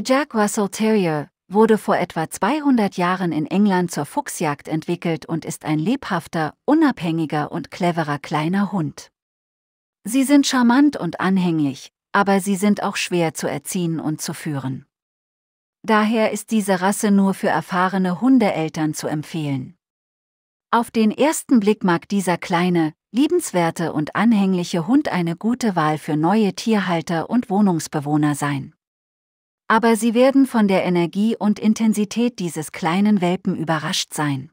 Der Jack Russell Terrier wurde vor etwa 200 Jahren in England zur Fuchsjagd entwickelt und ist ein lebhafter, unabhängiger und cleverer kleiner Hund. Sie sind charmant und anhänglich, aber sie sind auch schwer zu erziehen und zu führen. Daher ist diese Rasse nur für erfahrene Hundeeltern zu empfehlen. Auf den ersten Blick mag dieser kleine, liebenswerte und anhängliche Hund eine gute Wahl für neue Tierhalter und Wohnungsbewohner sein aber sie werden von der Energie und Intensität dieses kleinen Welpen überrascht sein.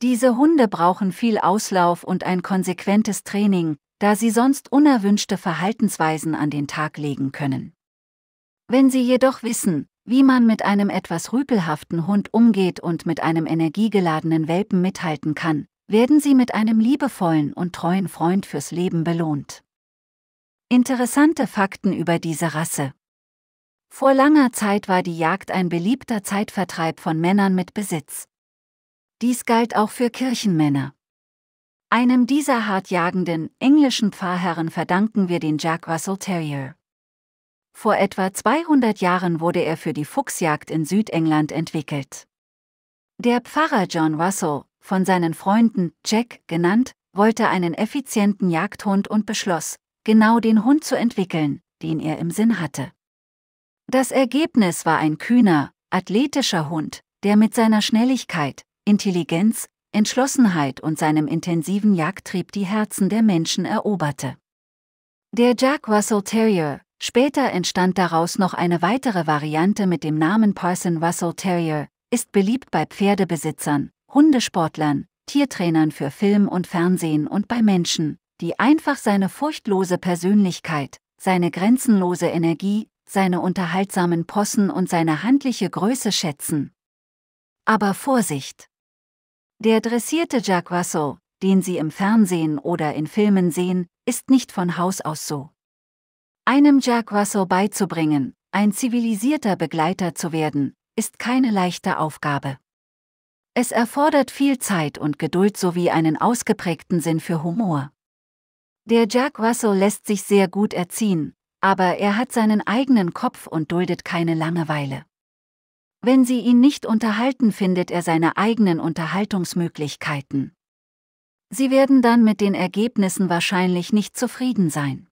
Diese Hunde brauchen viel Auslauf und ein konsequentes Training, da sie sonst unerwünschte Verhaltensweisen an den Tag legen können. Wenn Sie jedoch wissen, wie man mit einem etwas rüpelhaften Hund umgeht und mit einem energiegeladenen Welpen mithalten kann, werden Sie mit einem liebevollen und treuen Freund fürs Leben belohnt. Interessante Fakten über diese Rasse vor langer Zeit war die Jagd ein beliebter Zeitvertreib von Männern mit Besitz. Dies galt auch für Kirchenmänner. Einem dieser hartjagenden englischen Pfarrherren verdanken wir den Jack Russell Terrier. Vor etwa 200 Jahren wurde er für die Fuchsjagd in Südengland entwickelt. Der Pfarrer John Russell, von seinen Freunden Jack genannt, wollte einen effizienten Jagdhund und beschloss, genau den Hund zu entwickeln, den er im Sinn hatte. Das Ergebnis war ein kühner, athletischer Hund, der mit seiner Schnelligkeit, Intelligenz, Entschlossenheit und seinem intensiven Jagdtrieb die Herzen der Menschen eroberte. Der Jack Russell Terrier, später entstand daraus noch eine weitere Variante mit dem Namen Parson Russell Terrier, ist beliebt bei Pferdebesitzern, Hundesportlern, Tiertrainern für Film und Fernsehen und bei Menschen, die einfach seine furchtlose Persönlichkeit, seine grenzenlose Energie, seine unterhaltsamen Possen und seine handliche Größe schätzen. Aber Vorsicht! Der dressierte Jack Russell, den Sie im Fernsehen oder in Filmen sehen, ist nicht von Haus aus so. Einem Jack Russell beizubringen, ein zivilisierter Begleiter zu werden, ist keine leichte Aufgabe. Es erfordert viel Zeit und Geduld sowie einen ausgeprägten Sinn für Humor. Der Jack Russell lässt sich sehr gut erziehen, aber er hat seinen eigenen Kopf und duldet keine Langeweile. Wenn sie ihn nicht unterhalten, findet er seine eigenen Unterhaltungsmöglichkeiten. Sie werden dann mit den Ergebnissen wahrscheinlich nicht zufrieden sein.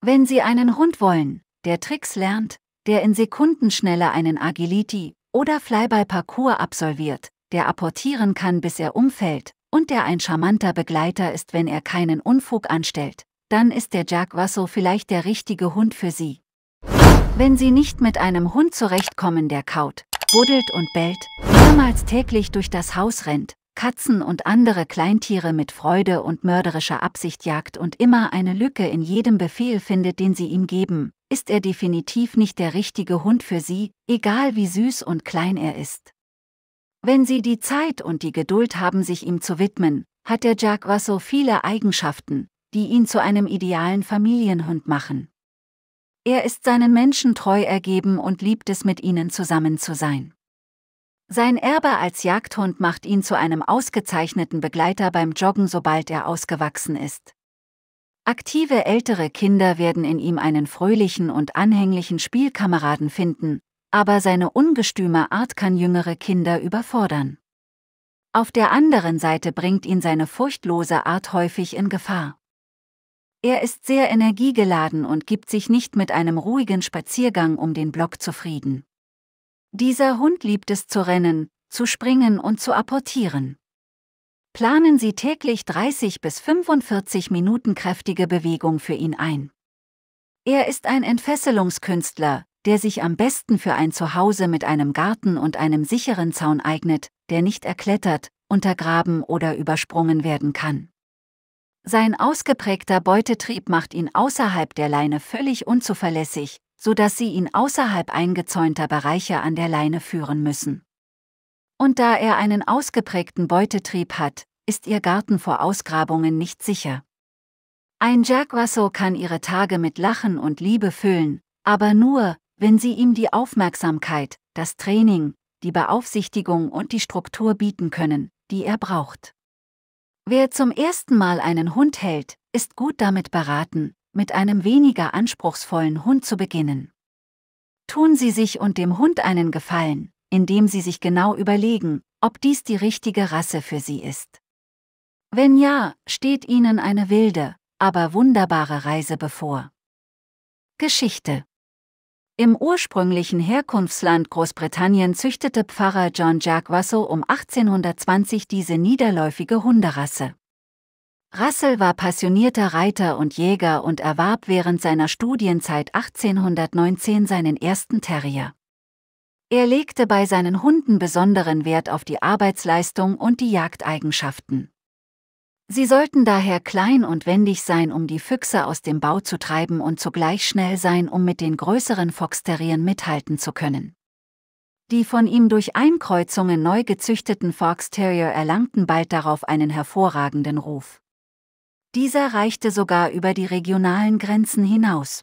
Wenn Sie einen Hund wollen, der Tricks lernt, der in Sekundenschnelle einen Agility- oder Flyby-Parcours absolviert, der apportieren kann, bis er umfällt, und der ein charmanter Begleiter ist, wenn er keinen Unfug anstellt, dann ist der Jack Russell vielleicht der richtige Hund für Sie. Wenn Sie nicht mit einem Hund zurechtkommen, der kaut, buddelt und bellt, mehrmals täglich durch das Haus rennt, Katzen und andere Kleintiere mit Freude und mörderischer Absicht jagt und immer eine Lücke in jedem Befehl findet, den Sie ihm geben, ist er definitiv nicht der richtige Hund für Sie, egal wie süß und klein er ist. Wenn Sie die Zeit und die Geduld haben, sich ihm zu widmen, hat der Jack Russell viele Eigenschaften, die ihn zu einem idealen Familienhund machen. Er ist seinen Menschen treu ergeben und liebt es, mit ihnen zusammen zu sein. Sein Erbe als Jagdhund macht ihn zu einem ausgezeichneten Begleiter beim Joggen, sobald er ausgewachsen ist. Aktive ältere Kinder werden in ihm einen fröhlichen und anhänglichen Spielkameraden finden, aber seine ungestüme Art kann jüngere Kinder überfordern. Auf der anderen Seite bringt ihn seine furchtlose Art häufig in Gefahr. Er ist sehr energiegeladen und gibt sich nicht mit einem ruhigen Spaziergang um den Block zufrieden. Dieser Hund liebt es zu rennen, zu springen und zu apportieren. Planen Sie täglich 30 bis 45 Minuten kräftige Bewegung für ihn ein. Er ist ein Entfesselungskünstler, der sich am besten für ein Zuhause mit einem Garten und einem sicheren Zaun eignet, der nicht erklettert, untergraben oder übersprungen werden kann. Sein ausgeprägter Beutetrieb macht ihn außerhalb der Leine völlig unzuverlässig, sodass sie ihn außerhalb eingezäunter Bereiche an der Leine führen müssen. Und da er einen ausgeprägten Beutetrieb hat, ist ihr Garten vor Ausgrabungen nicht sicher. Ein Jack Russell kann ihre Tage mit Lachen und Liebe füllen, aber nur, wenn sie ihm die Aufmerksamkeit, das Training, die Beaufsichtigung und die Struktur bieten können, die er braucht. Wer zum ersten Mal einen Hund hält, ist gut damit beraten, mit einem weniger anspruchsvollen Hund zu beginnen. Tun Sie sich und dem Hund einen Gefallen, indem Sie sich genau überlegen, ob dies die richtige Rasse für Sie ist. Wenn ja, steht Ihnen eine wilde, aber wunderbare Reise bevor. Geschichte im ursprünglichen Herkunftsland Großbritannien züchtete Pfarrer John Jack Russell um 1820 diese niederläufige Hunderasse. Russell war passionierter Reiter und Jäger und erwarb während seiner Studienzeit 1819 seinen ersten Terrier. Er legte bei seinen Hunden besonderen Wert auf die Arbeitsleistung und die Jagdeigenschaften. Sie sollten daher klein und wendig sein, um die Füchse aus dem Bau zu treiben und zugleich schnell sein, um mit den größeren Foxterrieren mithalten zu können. Die von ihm durch Einkreuzungen neu gezüchteten Foxterrier erlangten bald darauf einen hervorragenden Ruf. Dieser reichte sogar über die regionalen Grenzen hinaus.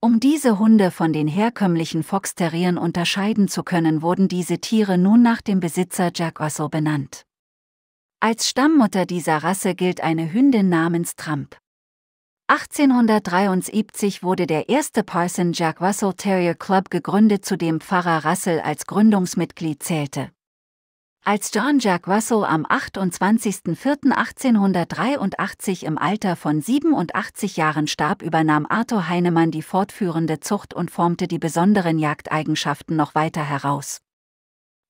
Um diese Hunde von den herkömmlichen Foxterrieren unterscheiden zu können, wurden diese Tiere nun nach dem Besitzer Jack Russell benannt. Als Stammmutter dieser Rasse gilt eine Hündin namens Trump. 1873 wurde der erste Parson Jack Russell Terrier Club gegründet, zu dem Pfarrer Russell als Gründungsmitglied zählte. Als John Jack Russell am 28.04.1883 im Alter von 87 Jahren starb, übernahm Arthur Heinemann die fortführende Zucht und formte die besonderen Jagdeigenschaften noch weiter heraus.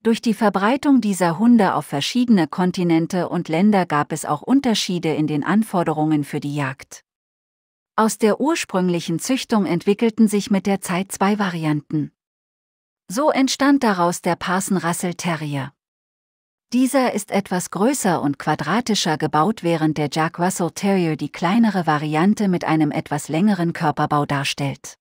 Durch die Verbreitung dieser Hunde auf verschiedene Kontinente und Länder gab es auch Unterschiede in den Anforderungen für die Jagd. Aus der ursprünglichen Züchtung entwickelten sich mit der Zeit zwei Varianten. So entstand daraus der Parson Russell Terrier. Dieser ist etwas größer und quadratischer gebaut, während der Jack Russell Terrier die kleinere Variante mit einem etwas längeren Körperbau darstellt.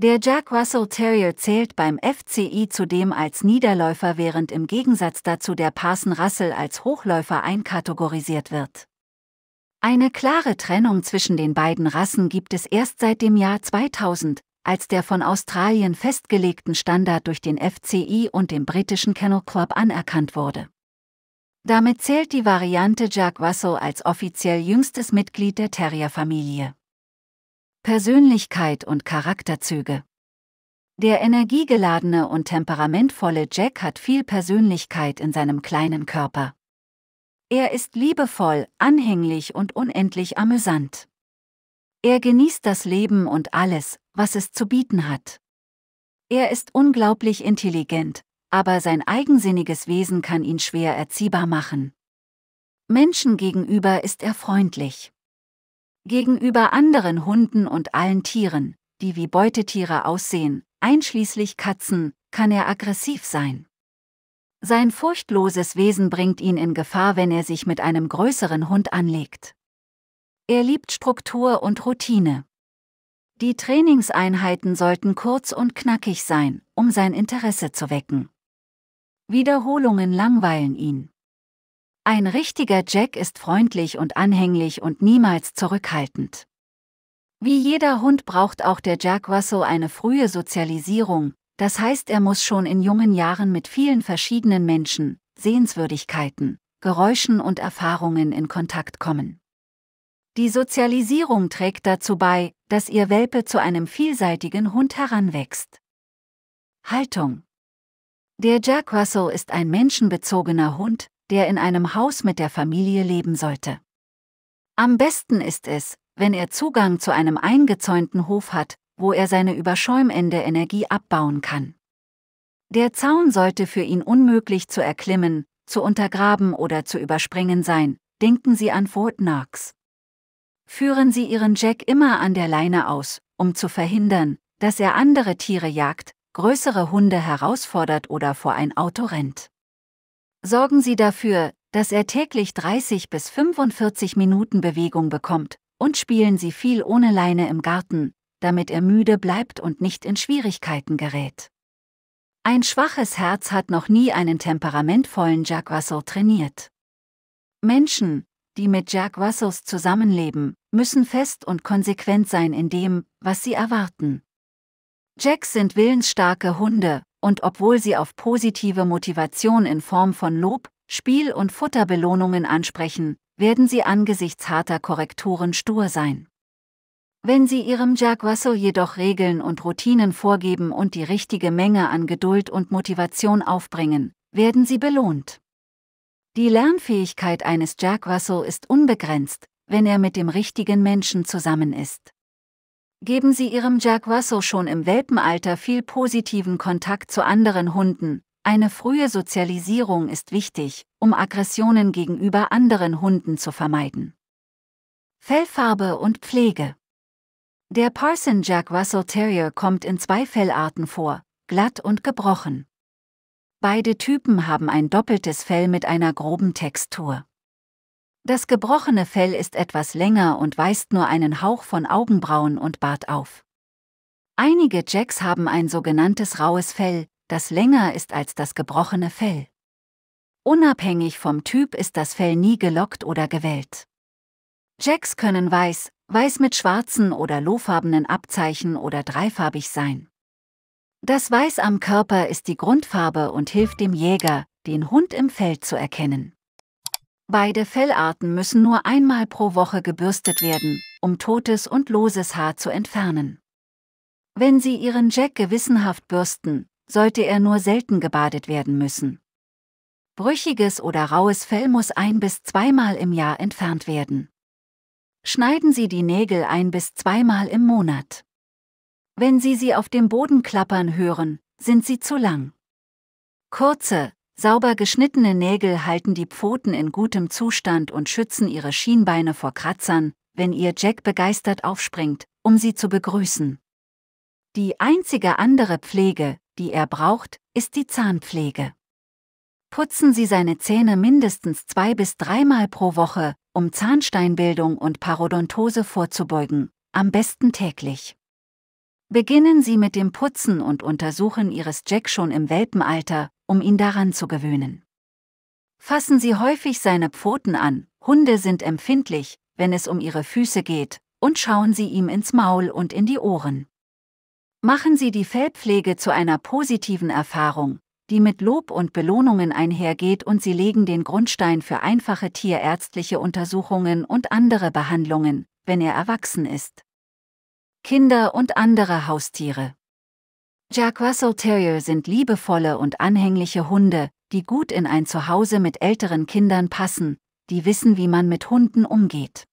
Der Jack Russell Terrier zählt beim FCI zudem als Niederläufer, während im Gegensatz dazu der Parson Russell als Hochläufer einkategorisiert wird. Eine klare Trennung zwischen den beiden Rassen gibt es erst seit dem Jahr 2000, als der von Australien festgelegten Standard durch den FCI und den britischen Kennel Club anerkannt wurde. Damit zählt die Variante Jack Russell als offiziell jüngstes Mitglied der Terrierfamilie. Persönlichkeit und Charakterzüge. Der energiegeladene und temperamentvolle Jack hat viel Persönlichkeit in seinem kleinen Körper. Er ist liebevoll, anhänglich und unendlich amüsant. Er genießt das Leben und alles, was es zu bieten hat. Er ist unglaublich intelligent, aber sein eigensinniges Wesen kann ihn schwer erziehbar machen. Menschen gegenüber ist er freundlich gegenüber anderen Hunden und allen Tieren, die wie Beutetiere aussehen, einschließlich Katzen, kann er aggressiv sein. Sein furchtloses Wesen bringt ihn in Gefahr, wenn er sich mit einem größeren Hund anlegt. Er liebt Struktur und Routine. Die Trainingseinheiten sollten kurz und knackig sein, um sein Interesse zu wecken. Wiederholungen langweilen ihn. Ein richtiger Jack ist freundlich und anhänglich und niemals zurückhaltend. Wie jeder Hund braucht auch der Jack Russell eine frühe Sozialisierung, das heißt er muss schon in jungen Jahren mit vielen verschiedenen Menschen, Sehenswürdigkeiten, Geräuschen und Erfahrungen in Kontakt kommen. Die Sozialisierung trägt dazu bei, dass ihr Welpe zu einem vielseitigen Hund heranwächst. Haltung Der Jack Russell ist ein menschenbezogener Hund, der in einem Haus mit der Familie leben sollte. Am besten ist es, wenn er Zugang zu einem eingezäunten Hof hat, wo er seine überschäumende Energie abbauen kann. Der Zaun sollte für ihn unmöglich zu erklimmen, zu untergraben oder zu überspringen sein, denken Sie an Fort Knox. Führen Sie Ihren Jack immer an der Leine aus, um zu verhindern, dass er andere Tiere jagt, größere Hunde herausfordert oder vor ein Auto rennt. Sorgen Sie dafür, dass er täglich 30 bis 45 Minuten Bewegung bekommt, und spielen Sie viel ohne Leine im Garten, damit er müde bleibt und nicht in Schwierigkeiten gerät. Ein schwaches Herz hat noch nie einen temperamentvollen Jack Russell trainiert. Menschen, die mit Jack Russells zusammenleben, müssen fest und konsequent sein in dem, was sie erwarten. Jacks sind willensstarke Hunde, und obwohl sie auf positive Motivation in Form von Lob, Spiel und Futterbelohnungen ansprechen, werden sie angesichts harter Korrekturen stur sein. Wenn sie ihrem Jack Jaguasso jedoch Regeln und Routinen vorgeben und die richtige Menge an Geduld und Motivation aufbringen, werden sie belohnt. Die Lernfähigkeit eines Jack Jaguasso ist unbegrenzt, wenn er mit dem richtigen Menschen zusammen ist geben sie ihrem Jack Russell schon im Welpenalter viel positiven Kontakt zu anderen Hunden. Eine frühe Sozialisierung ist wichtig, um Aggressionen gegenüber anderen Hunden zu vermeiden. Fellfarbe und Pflege Der Parson Jack Russell Terrier kommt in zwei Fellarten vor, glatt und gebrochen. Beide Typen haben ein doppeltes Fell mit einer groben Textur. Das gebrochene Fell ist etwas länger und weist nur einen Hauch von Augenbrauen und Bart auf. Einige Jacks haben ein sogenanntes raues Fell, das länger ist als das gebrochene Fell. Unabhängig vom Typ ist das Fell nie gelockt oder gewellt. Jacks können weiß, weiß mit schwarzen oder lohfarbenen Abzeichen oder dreifarbig sein. Das Weiß am Körper ist die Grundfarbe und hilft dem Jäger, den Hund im Feld zu erkennen. Beide Fellarten müssen nur einmal pro Woche gebürstet werden, um totes und loses Haar zu entfernen. Wenn Sie Ihren Jack gewissenhaft bürsten, sollte er nur selten gebadet werden müssen. Brüchiges oder raues Fell muss ein bis zweimal im Jahr entfernt werden. Schneiden Sie die Nägel ein bis zweimal im Monat. Wenn Sie sie auf dem Boden klappern hören, sind sie zu lang. Kurze, Sauber geschnittene Nägel halten die Pfoten in gutem Zustand und schützen ihre Schienbeine vor Kratzern, wenn ihr Jack begeistert aufspringt, um sie zu begrüßen. Die einzige andere Pflege, die er braucht, ist die Zahnpflege. Putzen Sie seine Zähne mindestens zwei bis dreimal pro Woche, um Zahnsteinbildung und Parodontose vorzubeugen, am besten täglich. Beginnen Sie mit dem Putzen und untersuchen Ihres Jack schon im Welpenalter, um ihn daran zu gewöhnen. Fassen Sie häufig seine Pfoten an, Hunde sind empfindlich, wenn es um ihre Füße geht, und schauen Sie ihm ins Maul und in die Ohren. Machen Sie die Fellpflege zu einer positiven Erfahrung, die mit Lob und Belohnungen einhergeht und Sie legen den Grundstein für einfache tierärztliche Untersuchungen und andere Behandlungen, wenn er erwachsen ist. Kinder und andere Haustiere Jack Russell Terrier sind liebevolle und anhängliche Hunde, die gut in ein Zuhause mit älteren Kindern passen, die wissen, wie man mit Hunden umgeht.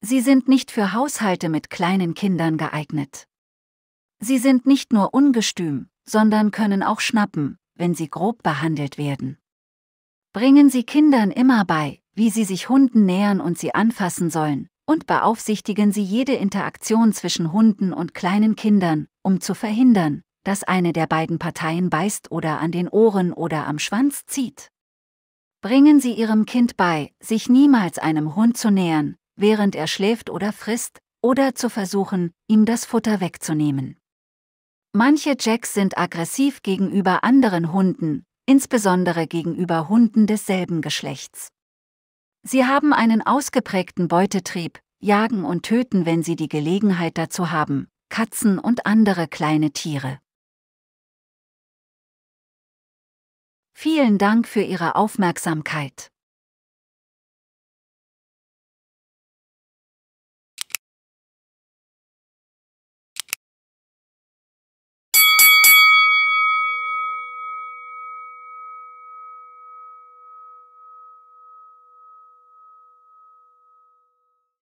Sie sind nicht für Haushalte mit kleinen Kindern geeignet. Sie sind nicht nur ungestüm, sondern können auch schnappen, wenn sie grob behandelt werden. Bringen Sie Kindern immer bei, wie sie sich Hunden nähern und sie anfassen sollen, und beaufsichtigen sie jede Interaktion zwischen Hunden und kleinen Kindern, um zu verhindern, dass eine der beiden Parteien beißt oder an den Ohren oder am Schwanz zieht. Bringen Sie Ihrem Kind bei, sich niemals einem Hund zu nähern, während er schläft oder frisst, oder zu versuchen, ihm das Futter wegzunehmen. Manche Jacks sind aggressiv gegenüber anderen Hunden, insbesondere gegenüber Hunden desselben Geschlechts. Sie haben einen ausgeprägten Beutetrieb, jagen und töten, wenn sie die Gelegenheit dazu haben, Katzen und andere kleine Tiere. Vielen Dank für Ihre Aufmerksamkeit.